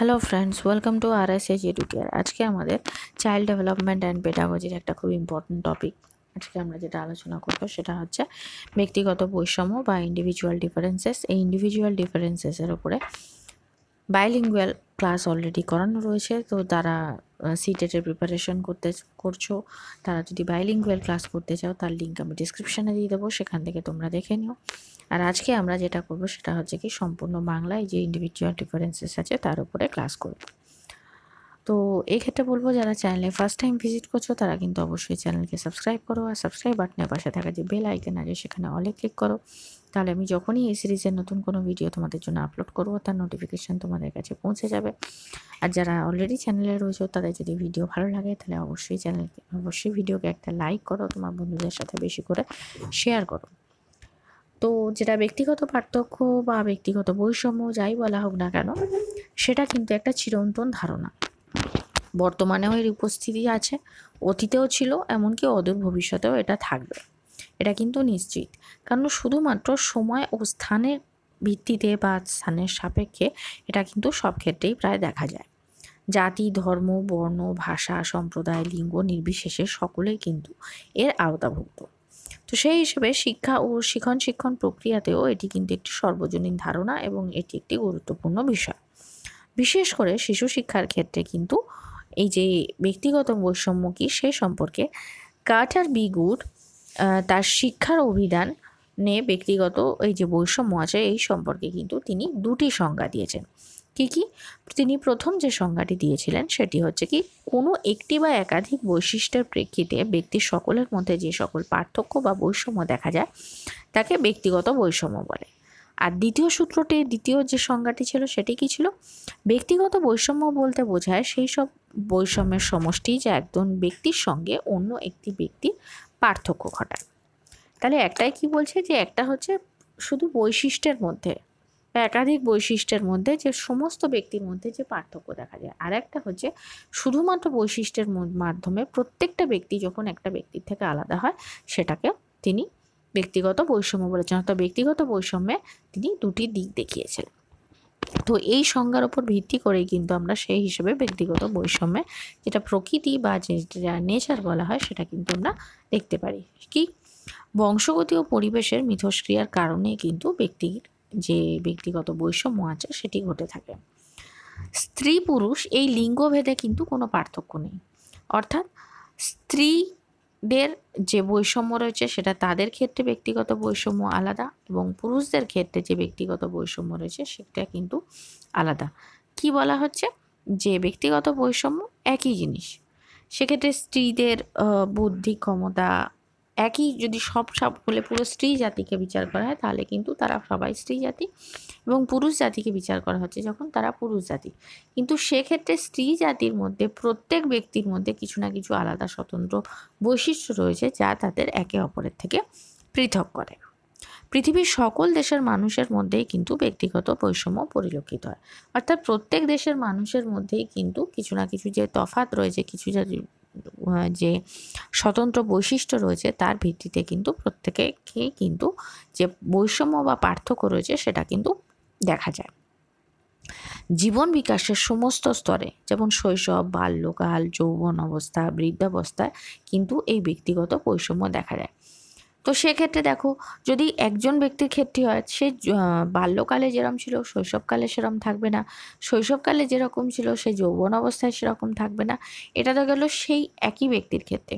hello friends welcome to R S H Educare আজকে আমাদের child development and পেডাগজির একটা খুব ইম্পর্ট্যান্ট টপিক আজকে আমরা যেটা আলোচনা করবো সেটা হচ্ছে ব্যক্তিগত বৈষম্য বা ইন্ডিভিজুয়াল ডিফারেন্সেস এই ইন্ডিভিজুয়াল ডিফারেন্সেসের ওপরে বাইলিঙ্গুয়াল ক্লাস অলরেডি করানো রয়েছে তো তারা সিটেটের e প্রিপারেশন করতে করছো তারা যদি বাইলিঙ্গুয়াল ক্লাস করতে চাও তার লিঙ্ক আমি ডিসক্রিপশানে দিয়ে দেবো সেখান থেকে তোমরা দেখে নিও আর আজকে আমরা যেটা করব সেটা হচ্ছে কি সম্পূর্ণ বাংলায় যে ইন্ডিভিজুয়াল ডিফারেন্সেস আছে তার উপরে ক্লাস করব তো এক্ষেত্রে বলবো যারা চ্যানেলে ফার্স্ট টাইম ভিজিট করছো তারা কিন্তু অবশ্যই চ্যানেলকে সাবস্ক্রাইব করো আর সাবস্ক্রাইব বাটনের পাশে থাকা যে বেল আইকন আছে সেখানে অলে ক্লিক করো তাহলে আমি যখনই এই সিরিজের নতুন কোনো ভিডিও তোমাদের জন্য আপলোড করব তার নোটিফিকেশান তোমাদের কাছে পৌঁছে যাবে আর যারা অলরেডি চ্যানেলে রয়েছে তাদের যদি ভিডিও ভালো লাগে তাহলে অবশ্যই চ্যানেলকে অবশ্যই ভিডিওকে একটা লাইক করো তোমার বন্ধুদের সাথে বেশি করে শেয়ার করো তো যেটা ব্যক্তিগত পার্থক্য বা ব্যক্তিগত বৈষম্য যাই বলা হোক না কেন সেটা কিন্তু একটা চিরন্তন ধারণা বর্তমানেও এর উপস্থিতি আছে অতীতেও ছিল এমনকি অদূর ভবিষ্যতেও এটা থাকবে এটা কিন্তু নিশ্চিত কারণ শুধুমাত্র সময় ও স্থানের ভিত্তিতে বা স্থানের সাপেক্ষে এটা কিন্তু সব ক্ষেত্রেই প্রায় দেখা যায় জাতি ধর্ম বর্ণ ভাষা সম্প্রদায় লিঙ্গ নির্বিশেষে সকলেই কিন্তু এর আওতাভুক্ত তো সেই হিসেবে শিক্ষা ও শিখন শিক্ষণ প্রক্রিয়াতেও এটি কিন্তু একটি সর্বজনীন ধারণা এবং এটি একটি গুরুত্বপূর্ণ বিষয় বিশেষ করে শিশু শিক্ষার ক্ষেত্রে কিন্তু এই যে ব্যক্তিগত বৈষম্য কি সে সম্পর্কে কাটার বি গুড তার শিক্ষার অভিধান নে ব্যক্তিগত এই যে বৈষম্য আছে এই সম্পর্কে কিন্তু তিনি দুটি সংজ্ঞা দিয়েছেন কি কি তিনি প্রথম যে সংজ্ঞাটি দিয়েছিলেন সেটি হচ্ছে কি কোনো একটি বা একাধিক বৈশিষ্ট্যের প্রেক্ষিতে ব্যক্তির সকলের মধ্যে যে সকল পার্থক্য বা বৈষম্য দেখা যায় তাকে ব্যক্তিগত বৈষম্য বলে আর দ্বিতীয় সূত্রটি দ্বিতীয় যে সংজ্ঞাটি ছিল সেটি কি ছিল ব্যক্তিগত বৈষম্য বলতে বোঝায় সেই সব বৈষম্যের সমষ্টি যা একজন ব্যক্তির সঙ্গে অন্য একটি ব্যক্তির পার্থক্য ঘটায় তাহলে একটাই কি বলছে যে একটা হচ্ছে শুধু বৈশিষ্ট্যের মধ্যে বা একাধিক বৈশিষ্ট্যের মধ্যে যে সমস্ত ব্যক্তির মধ্যে যে পার্থক্য দেখা যায় আর একটা হচ্ছে শুধুমাত্র বৈশিষ্ট্যের মাধ্যমে প্রত্যেকটা ব্যক্তি যখন একটা ব্যক্তির থেকে আলাদা হয় সেটাকে তিনি ব্যক্তিগত বৈষম্য বলেছেন অর্থাৎ ব্যক্তিগত বৈষম্যে তিনি দুটি দিক দেখিয়েছিলেন তো এই সংজ্ঞার উপর ভিত্তি করেই কিন্তু আমরা সেই হিসেবে ব্যক্তিগত বৈষম্যে যেটা প্রকৃতি বা যেটা নেচার বলা হয় সেটা কিন্তু আমরা দেখতে পারি কি বংশগতি ও পরিবেশের মিথস্ক্রিয়ার কারণে কিন্তু ব্যক্তির যে ব্যক্তিগত বৈষম্য আছে সেটি ঘটে থাকে স্ত্রী পুরুষ এই লিঙ্গভেদে কিন্তু কোনো পার্থক্য নেই অর্থাৎ স্ত্রীদের যে বৈষম্য রয়েছে সেটা তাদের ক্ষেত্রে ব্যক্তিগত বৈষম্য আলাদা এবং পুরুষদের ক্ষেত্রে যে ব্যক্তিগত বৈষম্য রয়েছে সেটা কিন্তু আলাদা কি বলা হচ্ছে যে ব্যক্তিগত বৈষম্য একই জিনিস সেক্ষেত্রে স্ত্রীদের বুদ্ধি ক্ষমতা একই যদি সব সাপ বলে পুরো স্ত্রী জাতিকে বিচার করা হয় তাহলে কিন্তু তারা সবাই স্ত্রী জাতি এবং পুরুষ জাতিকে বিচার করা হচ্ছে যখন তারা পুরুষ জাতি কিন্তু সেক্ষেত্রে স্ত্রী জাতির মধ্যে প্রত্যেক ব্যক্তির মধ্যে কিছু না কিছু আলাদা স্বতন্ত্র বৈশিষ্ট্য রয়েছে যা তাদের একে অপরের থেকে পৃথক করে পৃথিবীর সকল দেশের মানুষের মধ্যেই কিন্তু ব্যক্তিগত বৈষম্য পরিলক্ষিত হয় অর্থাৎ প্রত্যেক দেশের মানুষের মধ্যেই কিন্তু কিছু না কিছু যে তফাত রয়েছে কিছু যা যে স্বতন্ত্র বৈশিষ্ট্য রয়েছে তার ভিত্তিতে কিন্তু প্রত্যেকে কিন্তু যে বৈষম্য বা পার্থক্য রয়েছে সেটা কিন্তু দেখা যায় জীবন বিকাশের সমস্ত স্তরে যেমন শৈশব বাল্যকাল যৌবন অবস্থা বৃদ্ধাবস্থায় কিন্তু এই ব্যক্তিগত বৈষম্য দেখা যায় তো সেক্ষেত্রে দেখো যদি একজন ব্যক্তির ক্ষেত্রে হয় সে বাল্যকালে যেরম ছিল শৈশবকালে সেরম থাকবে না শৈশবকালে যেরকম ছিল সে যৌবন অবস্থায় সেরকম থাকবে না এটা তো গেল সেই একই ব্যক্তির ক্ষেত্রে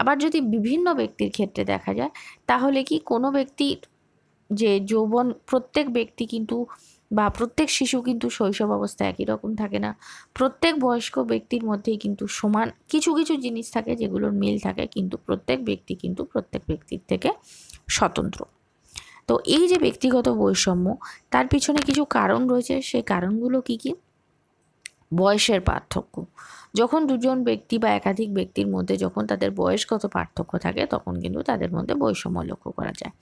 আবার যদি বিভিন্ন ব্যক্তির ক্ষেত্রে দেখা যায় তাহলে কি কোনো ব্যক্তির যে যৌবন প্রত্যেক ব্যক্তি কিন্তু বা প্রত্যেক শিশু কিন্তু শৈশব অবস্থা একই রকম থাকে না প্রত্যেক বয়স্ক ব্যক্তির মধ্যেই কিন্তু সমান কিছু কিছু জিনিস থাকে যেগুলোর মিল থাকে কিন্তু প্রত্যেক ব্যক্তি কিন্তু প্রত্যেক ব্যক্তির থেকে স্বতন্ত্র তো এই যে ব্যক্তিগত বৈষম্য তার পিছনে কিছু কারণ রয়েছে সেই কারণগুলো কি কী বয়সের পার্থক্য যখন দুজন ব্যক্তি বা একাধিক ব্যক্তির মধ্যে যখন তাদের বয়সগত পার্থক্য থাকে তখন কিন্তু তাদের মধ্যে বৈষম্য লক্ষ্য করা যায়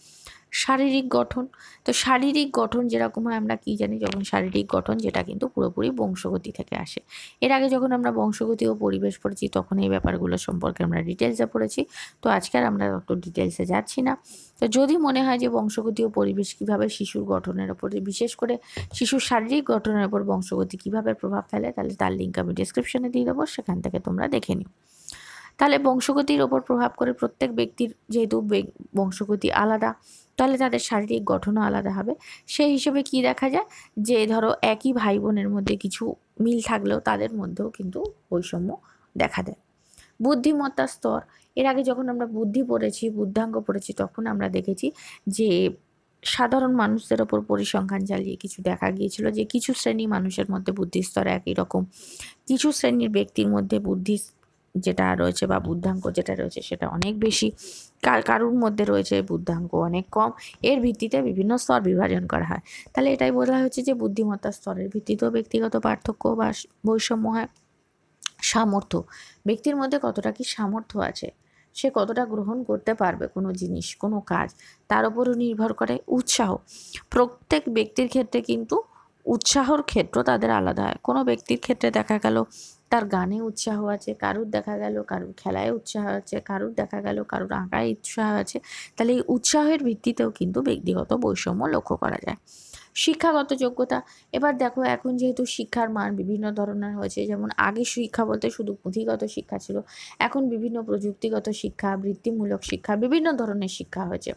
শারীরিক গঠন তো শারীরিক গঠন যেরকম হয় আমরা কী জানি যখন শারীরিক গঠন যেটা কিন্তু পুরোপুরি বংশগতি থেকে আসে এর আগে যখন আমরা বংশগতি ও পরিবেশ পড়েছি তখন এই ব্যাপারগুলো সম্পর্কে আমরা ডিটেলসে পড়েছি তো আজকে আর আমরা অত ডিটেলসে যাচ্ছি না তো যদি মনে হয় যে বংশগতি ও পরিবেশ কিভাবে শিশুর গঠনের ওপর বিশেষ করে শিশুর শারীরিক গঠনের ওপর বংশগতি কিভাবে প্রভাব ফেলে তাহলে তার লিঙ্ক আমি ডিসক্রিপশানে দিয়ে দেবো সেখান থেকে তোমরা দেখে নিও তাহলে বংশগতির ওপর প্রভাব করে প্রত্যেক ব্যক্তির যেহেতু বংশগতি আলাদা তাহলে তাদের শারীরিক গঠনও আলাদা হবে সেই হিসেবে কি দেখা যায় যে ধরো একই ভাই বোনের মধ্যে কিছু মিল থাকলেও তাদের মধ্যেও কিন্তু বৈষম্য দেখা দেয় বুদ্ধিমত্তার স্তর এর আগে যখন আমরা বুদ্ধি পড়েছি বুদ্ধাঙ্গ পড়েছি তখন আমরা দেখেছি যে সাধারণ মানুষদের ওপর পরিসংখ্যান চালিয়ে কিছু দেখা গিয়েছিল যে কিছু শ্রেণী মানুষের মধ্যে বুদ্ধিস্তর একই রকম কিছু শ্রেণীর ব্যক্তির মধ্যে বুদ্ধির যেটা রয়েছে বা বুদ্ধাঙ্ক যেটা রয়েছে সেটা অনেক বেশি কার কারুর মধ্যে রয়েছে বুদ্ধাঙ্ক অনেক কম এর ভিত্তিতে বিভিন্ন স্তর বিভাজন করা হয় তাহলে এটাই বোঝা হয়েছে যে বুদ্ধিমত্তার স্তরের ভিত্তিতেও ব্যক্তিগত পার্থক্য বা বৈষম্য হয় সামর্থ্য ব্যক্তির মধ্যে কতটা কি সামর্থ্য আছে সে কতটা গ্রহণ করতে পারবে কোনো জিনিস কোনো কাজ তার উপরও নির্ভর করে উৎসাহ প্রত্যেক ব্যক্তির ক্ষেত্রে কিন্তু উৎসাহর ক্ষেত্র তাদের আলাদা হয় কোনো ব্যক্তির ক্ষেত্রে দেখা গেল তার গানে উৎসাহ আছে কারুর দেখা গেল কারুর খেলায় উৎসাহ আছে কারুর দেখা গেল কারুর আঁকায় উৎসাহ আছে তাহলে এই উৎসাহের ভিত্তিতেও কিন্তু ব্যক্তিগত বৈষম্য লক্ষ্য করা যায় শিক্ষাগত যোগ্যতা এবার দেখো এখন যেহেতু শিক্ষার মান বিভিন্ন ধরনের হয়েছে যেমন আগে শিক্ষা বলতে শুধু পুঁথিগত শিক্ষা ছিল এখন বিভিন্ন প্রযুক্তিগত শিক্ষা বৃত্তিমূলক শিক্ষা বিভিন্ন ধরনের শিক্ষা হয়েছে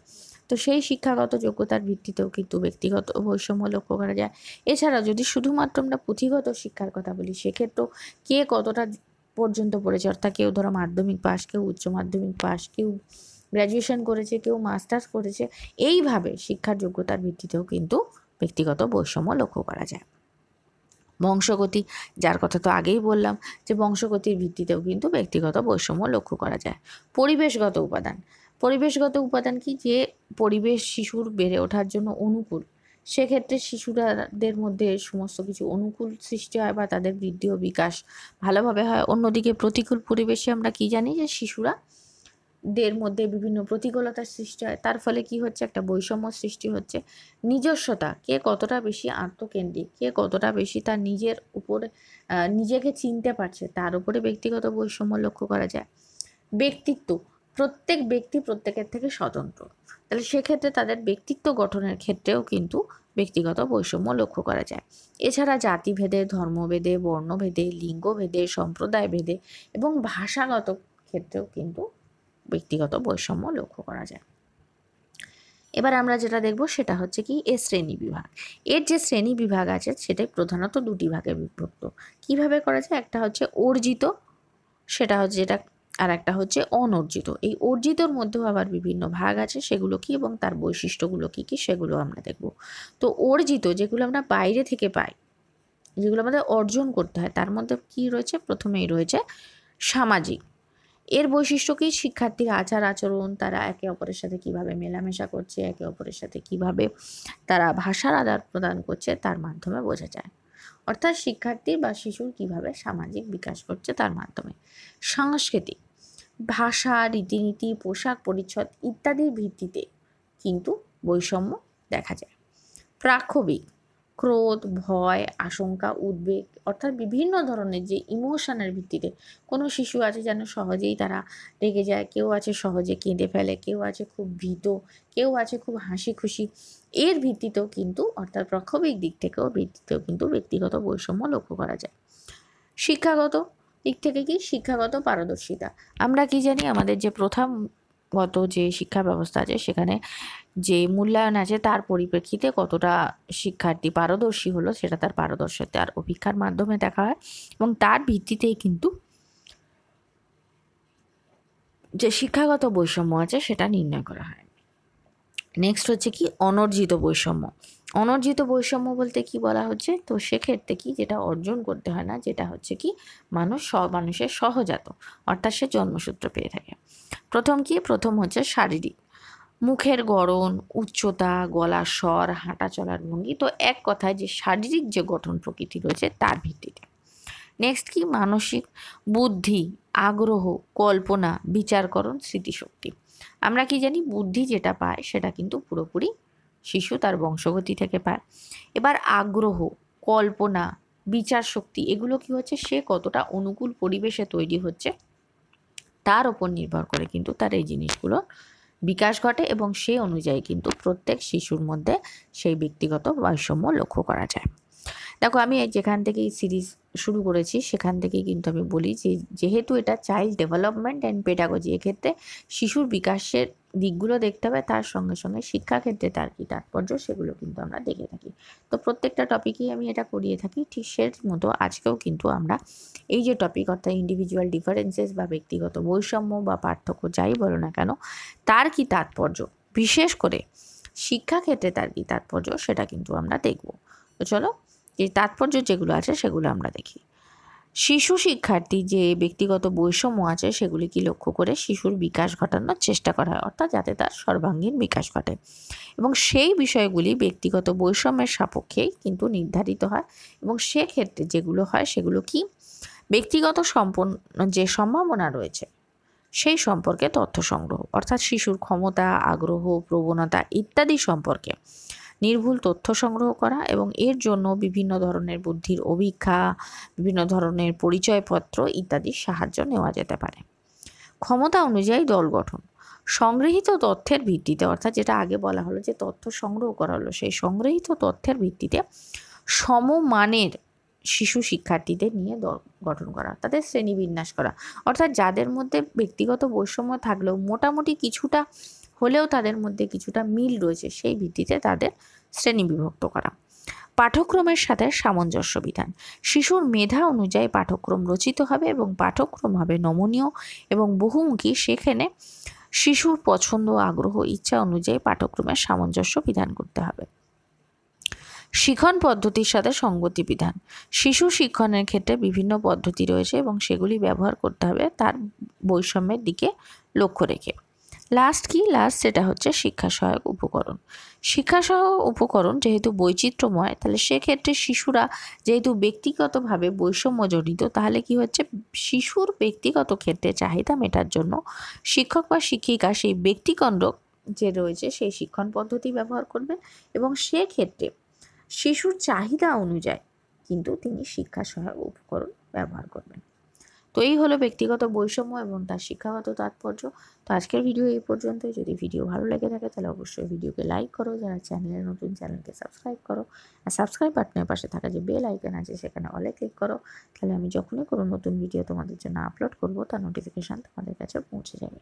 তো সেই শিক্ষাগত যোগ্যতার ভিত্তিতেও কিন্তু ব্যক্তিগত বৈষম্য লক্ষ্য করা যায় এছাড়া যদি শুধুমাত্র আমরা পুঁথিগত শিক্ষার কথা বলি সেক্ষেত্রেও কে কতটা পর্যন্ত পড়েছে অর্থাৎ কেউ ধরো মাধ্যমিক পাস কেউ উচ্চ মাধ্যমিক পাস কেউ গ্র্যাজুয়েশন করেছে কেউ মাস্টার্স করেছে এইভাবে শিক্ষার যোগ্যতার ভিত্তিতেও কিন্তু ব্যক্তিগত বৈষম্য লক্ষ্য করা যায় বংশগতি যার কথা তো আগেই বললাম যে বংশগতির ভিত্তিতেও কিন্তু ব্যক্তিগত বৈষম্য লক্ষ্য করা যায় পরিবেশগত উপাদান পরিবেশগত উপাদান কি যে পরিবেশ শিশুর বেড়ে ওঠার জন্য অনুকূল সেক্ষেত্রে শিশুরাদের মধ্যে সমস্ত কিছু অনুকূল সৃষ্টি হয় বা তাদের বৃদ্ধি ও বিকাশ ভালোভাবে হয় অন্যদিকে প্রতিকূল পরিবেশে আমরা কি জানি যে শিশুরা দের মধ্যে বিভিন্ন প্রতিকূলতার সৃষ্টি হয় তার ফলে কি হচ্ছে একটা বৈষম্য সৃষ্টি হচ্ছে নিজস্বতা কে কতটা বেশি আত্মকেন্দ্রিক কে কতটা বেশি তার নিজের উপরে নিজেকে চিনতে পারছে তার উপরে ব্যক্তিগত বৈষম্য লক্ষ্য করা যায় ব্যক্তিত্ব প্রত্যেক ব্যক্তি প্রত্যেকের থেকে স্বতন্ত্র তাহলে সেক্ষেত্রে তাদের ব্যক্তিত্ব গঠনের ক্ষেত্রেও কিন্তু ব্যক্তিগত বৈষম্য লক্ষ্য করা যায় এছাড়া জাতিভেদে ধর্মভেদে বর্ণভেদে লিঙ্গভেদে সম্প্রদায় ভেদে এবং ভাষাগত ক্ষেত্রেও কিন্তু ব্যক্তিগত বৈষম্য লক্ষ্য করা যায় এবার আমরা যেটা দেখব সেটা হচ্ছে কি এ শ্রেণী বিভাগ এর যে শ্রেণী বিভাগ আছে সেটাই প্রধানত দুটি ভাগে বিভক্ত কিভাবে করা যায় একটা হচ্ছে অর্জিত সেটা হচ্ছে যেটা আর একটা হচ্ছে অনর্জিত এই অর্জিতর মধ্যেও আবার বিভিন্ন ভাগ আছে সেগুলো কি এবং তার বৈশিষ্ট্যগুলো কি কি সেগুলো আমরা দেখব তো অর্জিত যেগুলো আমরা বাইরে থেকে পাই যেগুলো আমাদের অর্জন করতে হয় তার মধ্যে কি রয়েছে প্রথমেই রয়েছে সামাজিক এর বৈশিষ্ট্য কি শিক্ষার্থীর আচার আচরণ তারা একে অপরের সাথে কিভাবে মেলামেশা করছে একে অপরের সাথে কিভাবে তারা ভাষার আদান প্রদান করছে তার মাধ্যমে বোঝা যায় অর্থাৎ শিক্ষার্থী বা শিশুর কিভাবে সামাজিক বিকাশ করছে তার মাধ্যমে সাংস্কৃতিক ভাষা রীতিনীতি পোশাক পরিচ্ছদ ইত্যাদির ভিত্তিতে কিন্তু বৈষম্য দেখা যায় প্রাক্ষবিক ক্রোধ ভয় আশঙ্কা উদ্বেগ অর্থাৎ বিভিন্ন ধরনের যে ইমোশনের ভিত্তিতে কোনো শিশু আছে যেন সহজেই তারা রেগে যায় কেউ আছে সহজে কেঁদে ফেলে কেউ আছে খুব ভীত কেউ আছে খুব হাসি খুশি এর ভিত্তিতেও কিন্তু অর্থাৎ প্রক্ষোভিক দিক থেকেও ভিত্তিতেও কিন্তু ব্যক্তিগত বৈষম্য লক্ষ্য করা যায় শিক্ষাগত দিক থেকে কি শিক্ষাগত পারদর্শিতা আমরা কি জানি আমাদের যে প্রথমগত যে শিক্ষা ব্যবস্থা আছে সেখানে যে মূল্যায়ন আছে তার পরিপ্রেক্ষিতে কতটা শিক্ষার্থী পারদর্শী হলো সেটা তার পারদর্শিতা আর অভিজ্ঞার মাধ্যমে দেখা হয় এবং তার ভিত্তিতেই কিন্তু যে শিক্ষাগত বৈষম্য আছে সেটা নির্ণয় করা হয় নেক্সট হচ্ছে কি অনর্জিত বৈষম্য অনর্জিত বৈষম্য বলতে কি বলা হচ্ছে তো সেক্ষেত্রে কি যেটা অর্জন করতে হয় না যেটা হচ্ছে কি মানুষ মানুষের সহজাত অর্থাৎ সে জন্মসূত্র পেয়ে থাকে প্রথম কি প্রথম হচ্ছে শারীরিক মুখের গড়ন উচ্চতা গলার স্বর হাঁটা চলার ভঙ্গি তো এক কথায় যে শারীরিক যে গঠন প্রকৃতি রয়েছে তার ভিত্তিতে নেক্সট কি মানসিক বুদ্ধি আগ্রহ কল্পনা বিচারকরণ স্মৃতিশক্তি আমরা কি জানি বুদ্ধি যেটা পায় সেটা কিন্তু পুরোপুরি শিশু তার বংশগতি থেকে পায় এবার আগ্রহ কল্পনা বিচার শক্তি এগুলো কি হচ্ছে সে কতটা অনুকূল পরিবেশে তৈরি হচ্ছে তার ওপর নির্ভর করে কিন্তু তার এই জিনিসগুলো বিকাশ ঘটে এবং সেই অনুযায়ী কিন্তু প্রত্যেক শিশুর মধ্যে সেই ব্যক্তিগত বৈষম্য লক্ষ্য করা যায় দেখো আমি যেখান থেকে সিরিজ শুরু করেছি সেখান থেকে কিন্তু আমি বলি যে যেহেতু এটা চাইল্ড ডেভেলপমেন্ট অ্যান্ড পেডাগজি এক্ষেত্রে শিশুর বিকাশের দিকগুলো দেখতে হবে তার সঙ্গে সঙ্গে শিক্ষাক্ষেত্রে তার কী তাৎপর্য সেগুলো কিন্তু আমরা দেখে থাকি তো প্রত্যেকটা টপিকেই আমি এটা করিয়ে থাকি ঠিক সে মতো আজকেও কিন্তু আমরা এই যে টপিক অর্থাৎ ইন্ডিভিজুয়াল ডিফারেন্সেস বা ব্যক্তিগত বৈষম্য বা পার্থক্য যাই বলো না কেন তার কি তাৎপর্য বিশেষ করে শিক্ষাক্ষেত্রে তার কি তাৎপর্য সেটা কিন্তু আমরা দেখব তো চলো যে তাৎপর্য যেগুলো আছে সেগুলো আমরা দেখি শিশু শিক্ষার্থী যে ব্যক্তিগত বৈষম্য আছে সেগুলিকে লক্ষ্য করে শিশুর বিকাশ ঘটানোর চেষ্টা করা হয় অর্থাৎ যাতে তার সর্বাঙ্গীন বিকাশ ঘটে এবং সেই বিষয়গুলি ব্যক্তিগত বৈষম্যের সাপেক্ষেই কিন্তু নির্ধারিত হয় এবং সেক্ষেত্রে যেগুলো হয় সেগুলো কি ব্যক্তিগত সম্পন্ন যে সম্ভাবনা রয়েছে সেই সম্পর্কে তথ্য সংগ্রহ অর্থাৎ শিশুর ক্ষমতা আগ্রহ প্রবণতা ইত্যাদি সম্পর্কে নির্ভুল তথ্য সংগ্রহ করা এবং এর জন্য বিভিন্ন ধরনের বুদ্ধির অভিজ্ঞা বিভিন্ন ধরনের পরিচয়পত্র ইত্যাদির সাহায্য নেওয়া যেতে পারে ক্ষমতা অনুযায়ী দল গঠন সংগৃহীত তথ্যের ভিত্তিতে অর্থাৎ যেটা আগে বলা হলো যে তথ্য সংগ্রহ করা হলো সেই সংগৃহীত তথ্যের ভিত্তিতে সমমানের শিশু শিক্ষার্থীদের নিয়ে দল গঠন করা তাদের শ্রেণীবিন্যাস করা অর্থাৎ যাদের মধ্যে ব্যক্তিগত বৈষম্য থাকলেও মোটামুটি কিছুটা হলেও তাদের মধ্যে কিছুটা মিল রয়েছে সেই ভিত্তিতে তাদের শ্রেণী বিভক্ত করা পাঠক্রমের সাথে সামঞ্জস্য বিধান শিশুর মেধা অনুযায়ী পাঠ্যক্রম রচিত হবে এবং পাঠ্যক্রম হবে নমনীয় এবং বহুমুখী সেখানে শিশুর পছন্দ আগ্রহ ইচ্ছা অনুযায়ী পাঠক্রমের সামঞ্জস্য বিধান করতে হবে শিক্ষণ পদ্ধতির সাথে সঙ্গতি বিধান শিশু শিক্ষণের ক্ষেত্রে বিভিন্ন পদ্ধতি রয়েছে এবং সেগুলি ব্যবহার করতে হবে তার বৈষম্যের দিকে লক্ষ্য রেখে লাস্ট কি লাস্ট সেটা হচ্ছে শিক্ষা সহায়ক উপকরণ শিক্ষা সহায়ক উপকরণ যেহেতু বৈচিত্র্যময় তাহলে সেক্ষেত্রে শিশুরা যেহেতু ব্যক্তিগতভাবে বৈষম্যজনিত তাহলে কি হচ্ছে শিশুর ব্যক্তিগত ক্ষেত্রে চাহিদা মেটার জন্য শিক্ষক বা শিক্ষিকা সেই ব্যক্তিকণ্ডক যে রয়েছে সেই শিক্ষণ পদ্ধতি ব্যবহার করবেন এবং সেক্ষেত্রে শিশুর চাহিদা অনুযায়ী কিন্তু তিনি শিক্ষা সহায়ক উপকরণ ব্যবহার করবেন তো এই হলো ব্যক্তিগত বৈষম্য এবং তার শিক্ষাগত তাৎপর্য তো আজকের ভিডিও এই পর্যন্তই যদি ভিডিও ভালো লেগে থাকে তাহলে অবশ্যই ভিডিওকে লাইক করো যারা চ্যানেলের নতুন চ্যানেলকে সাবস্ক্রাইব করো আর সাবস্ক্রাইব বাটনের পাশে থাকা যে বেল আইকন আছে সেখানে অলে ক্লিক করো তাহলে আমি যখনই কোনো নতুন ভিডিও তোমাদের জন্য আপলোড করব তার নোটিফিকেশান তোমাদের কাছে পৌঁছে যাবে